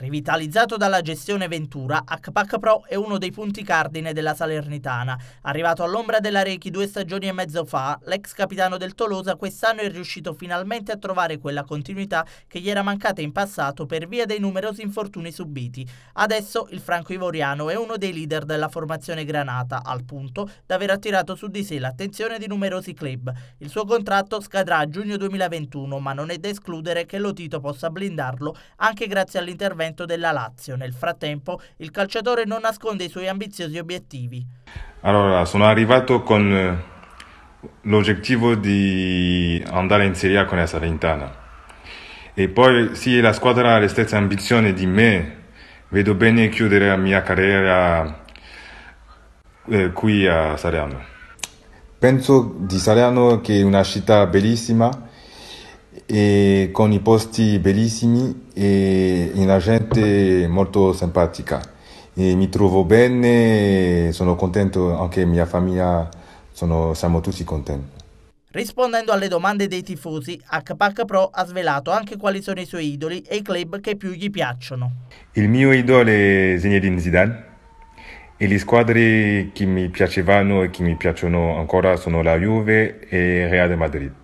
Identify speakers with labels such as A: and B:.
A: Rivitalizzato dalla gestione Ventura, HPAC Pro è uno dei punti cardine della Salernitana. Arrivato all'ombra della Rechi due stagioni e mezzo fa, l'ex capitano del Tolosa quest'anno è riuscito finalmente a trovare quella continuità che gli era mancata in passato per via dei numerosi infortuni subiti. Adesso il franco-ivoriano è uno dei leader della formazione granata, al punto da aver attirato su di sé l'attenzione di numerosi club. Il suo contratto scadrà a giugno 2021, ma non è da escludere che Lotito possa blindarlo anche grazie all'intervento rendimento della Lazio. Nel frattempo il calciatore non nasconde i suoi ambiziosi obiettivi.
B: Allora, sono arrivato con eh, l'obiettivo di andare in Serie A con la Salentana. E poi sì, la squadra ha le stesse ambizioni di me. Vedo bene chiudere la mia carriera eh, qui a Salerno. Penso di Salerno che è una città bellissima e con i posti bellissimi e una gente molto simpatica. E mi trovo bene, sono contento, anche mia famiglia, sono, siamo tutti contenti.
A: Rispondendo alle domande dei tifosi, HPAC Pro ha svelato anche quali sono i suoi idoli e i club che più gli piacciono.
B: Il mio idolo è Zinedine Zidane e le squadre che mi piacevano e che mi piacciono ancora sono la Juve e Real Madrid.